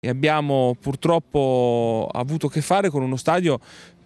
e abbiamo purtroppo avuto a che fare con uno stadio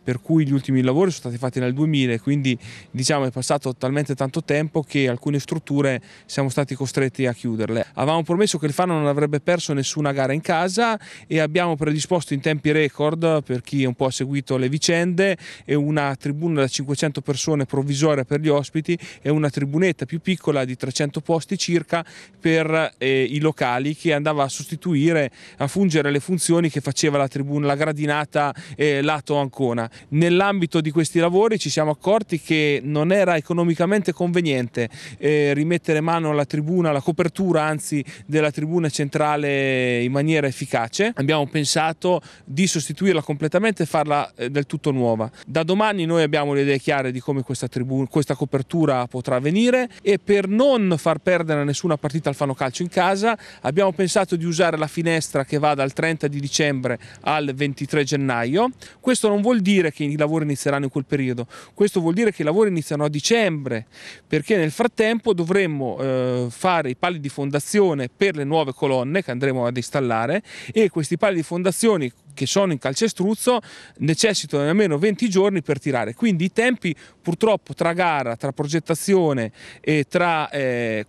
per cui gli ultimi lavori sono stati fatti nel 2000 quindi diciamo è passato talmente tanto tempo che alcune strutture siamo stati costretti a chiuderle. Avevamo promesso che il Fano non avrebbe perso nessuna gara in casa e abbiamo predisposto in tempi record per chi un po' ha seguito le vicende una tribuna da 500 persone provvisoria per gli ospiti e una tribunetta più piccola di 300 posti circa per eh, i locali che andava a sostituire, a fungere le funzioni che faceva la tribuna, la gradinata eh, lato Ancona. Nell'ambito di questi lavori ci siamo accorti che non era economicamente conveniente eh, rimettere mano alla tribuna, alla copertura anzi della tribuna centrale in maniera efficace. Abbiamo pensato di sostituirla completamente e farla eh, del tutto nuova. Da domani noi abbiamo le idee chiare di come questa, tribuna, questa copertura potrà avvenire e per non far perdere nessuna partita al Fano Calcio in casa abbiamo pensato di usare la finestra che va dal 30 di dicembre al 23 gennaio. Questo non vuol dire dire che i lavori inizieranno in quel periodo, questo vuol dire che i lavori iniziano a dicembre, perché nel frattempo dovremmo eh, fare i pali di fondazione per le nuove colonne che andremo ad installare e questi pali di fondazione che sono in calcestruzzo necessitano almeno 20 giorni per tirare, quindi i tempi purtroppo tra gara, tra progettazione e tra... Eh,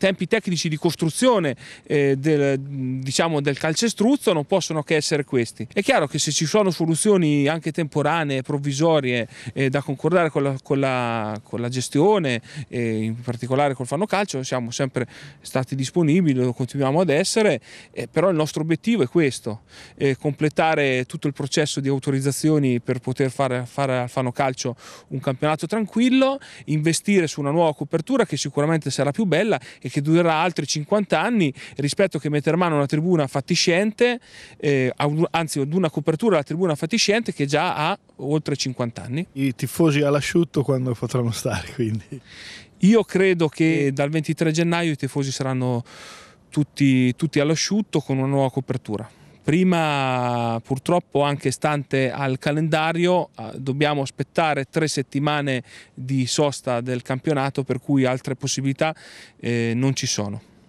tempi tecnici di costruzione eh, del, diciamo, del calcestruzzo non possono che essere questi. È chiaro che se ci sono soluzioni anche temporanee, provvisorie eh, da concordare con la, con la, con la gestione, eh, in particolare col Fanno Calcio, siamo sempre stati disponibili, lo continuiamo ad essere, eh, però il nostro obiettivo è questo, eh, completare tutto il processo di autorizzazioni per poter fare, fare al Fanno Calcio un campionato tranquillo, investire su una nuova copertura che sicuramente sarà più bella e che durerà altri 50 anni rispetto che mettere mano a una tribuna fatiscente, eh, anzi ad una copertura della tribuna fatiscente che già ha oltre 50 anni. I tifosi all'asciutto quando potranno stare quindi? Io credo che dal 23 gennaio i tifosi saranno tutti, tutti all'asciutto con una nuova copertura prima purtroppo anche stante al calendario ah, dobbiamo aspettare tre settimane di sosta del campionato per cui altre possibilità eh, non ci sono.